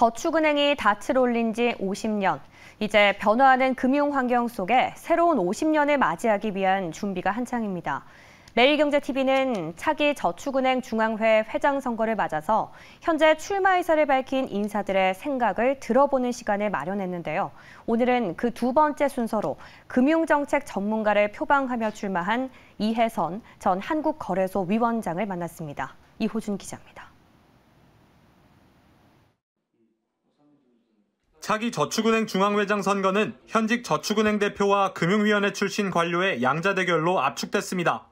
저축은행이 닻을 올린 지 50년. 이제 변화하는 금융 환경 속에 새로운 50년을 맞이하기 위한 준비가 한창입니다. 매일경제TV는 차기 저축은행 중앙회 회장 선거를 맞아서 현재 출마 의사를 밝힌 인사들의 생각을 들어보는 시간을 마련했는데요. 오늘은 그 두 번째 순서로 금융정책 전문가를 표방하며 출마한 이혜선 전 한국거래소 위원장을 만났습니다. 이호준 기자입니다. 차기 저축은행 중앙회장 선거는 현직 저축은행 대표와 금융위원회 출신 관료의 양자 대결로 압축됐습니다.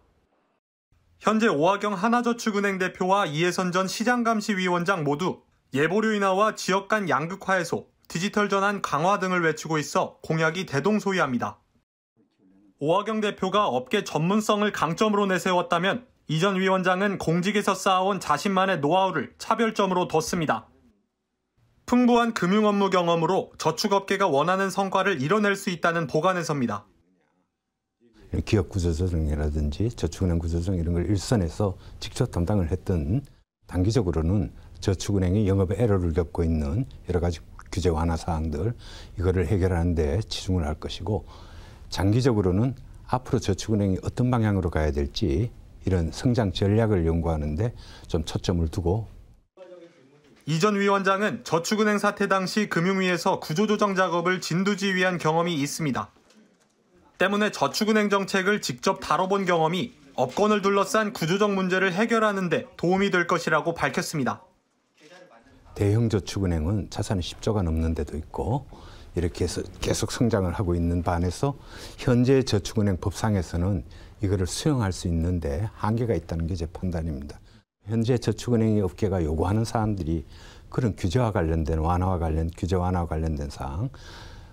현재 오하경 하나저축은행 대표와 이해선 전 시장감시위원장 모두 예보류 인하와 지역 간 양극화 해소, 디지털 전환 강화 등을 외치고 있어 공약이 대동소이합니다. 오하경 대표가 업계 전문성을 강점으로 내세웠다면 이전 위원장은 공직에서 쌓아온 자신만의 노하우를 차별점으로 뒀습니다. 풍부한 금융 업무 경험으로 저축업계가 원하는 성과를 이뤄낼 수 있다는 보관에서입니다. 기업 구조조정이라든지 저축은행 구조조정 이런 걸 일선에서 직접 담당을 했던 단기적으로는 저축은행이 영업에 에러를 겪고 있는 여러 가지 규제 완화 사항들 이거를 해결하는 데 치중을 할 것이고 장기적으로는 앞으로 저축은행이 어떤 방향으로 가야 될지 이런 성장 전략을 연구하는데 좀 초점을 두고 이전 위원장은 저축은행 사태 당시 금융위에서 구조조정 작업을 진두지휘한 경험이 있습니다. 때문에 저축은행 정책을 직접 다뤄본 경험이 업권을 둘러싼 구조적 문제를 해결하는 데 도움이 될 것이라고 밝혔습니다. 대형 저축은행은 자산이 10조가 넘는 데도 있고 이렇게 해서 계속 성장을 하고 있는 반에서 현재 저축은행 법상에서는 이거를 수용할 수 있는데 한계가 있다는 게 제 판단입니다. 현재 저축은행의 업계가 요구하는 사람들이 그런 규제와 관련된 완화와 관련 규제 완화와 관련된 사항,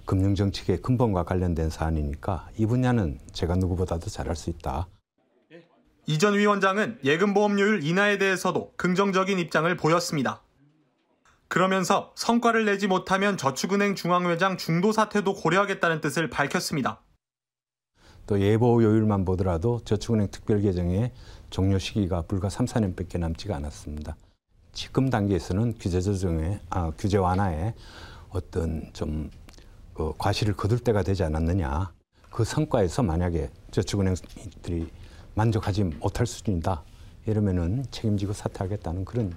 금융 정책의 근본과 관련된 사안이니까 이 분야는 제가 누구보다도 잘할 수 있다. 이전 위원장은 예금 보험료율 인하에 대해서도 긍정적인 입장을 보였습니다. 그러면서 성과를 내지 못하면 저축은행 중앙회장 중도 사태도 고려하겠다는 뜻을 밝혔습니다. 또 예보 요율만 보더라도 저축은행 특별계정의 종료 시기가 불과 3, 4년밖에 남지가 않았습니다. 지금 단계에서는 규제 조정에 아, 규제 완화에 어떤 좀그 어, 과실을 거둘 때가 되지 않았느냐. 그 성과에서 만약에 저축은행들이 만족하지 못할 수준이다. 이러면은 책임지고 사퇴하겠다는 그런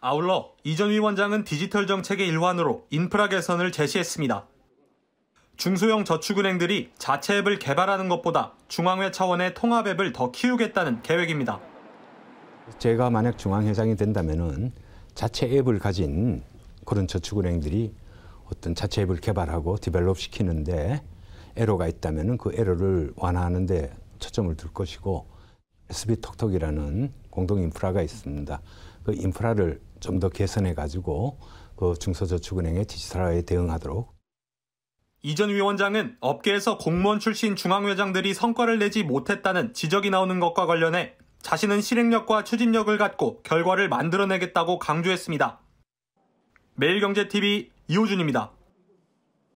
아울러 이 전 위원장은 디지털 정책의 일환으로 인프라 개선을 제시했습니다. 중소형 저축은행들이 자체 앱을 개발하는 것보다 중앙회 차원의 통합 앱을 더 키우겠다는 계획입니다. 제가 만약 중앙회장이 된다면 자체 앱을 가진 그런 저축은행들이 어떤 자체 앱을 개발하고 디벨롭 시키는데 에러가 있다면그 에러를 완화하는데 초점을 둘 것이고 SB톡톡이라는 공동 인프라가 있습니다. 그 인프라를 좀 더 개선해 가지고 그 중소저축은행의 디지털화에 대응하도록 이전 위원장은 업계에서 공무원 출신 중앙회장들이 성과를 내지 못했다는 지적이 나오는 것과 관련해 자신은 실행력과 추진력을 갖고 결과를 만들어내겠다고 강조했습니다. 매일경제TV 이호준입니다.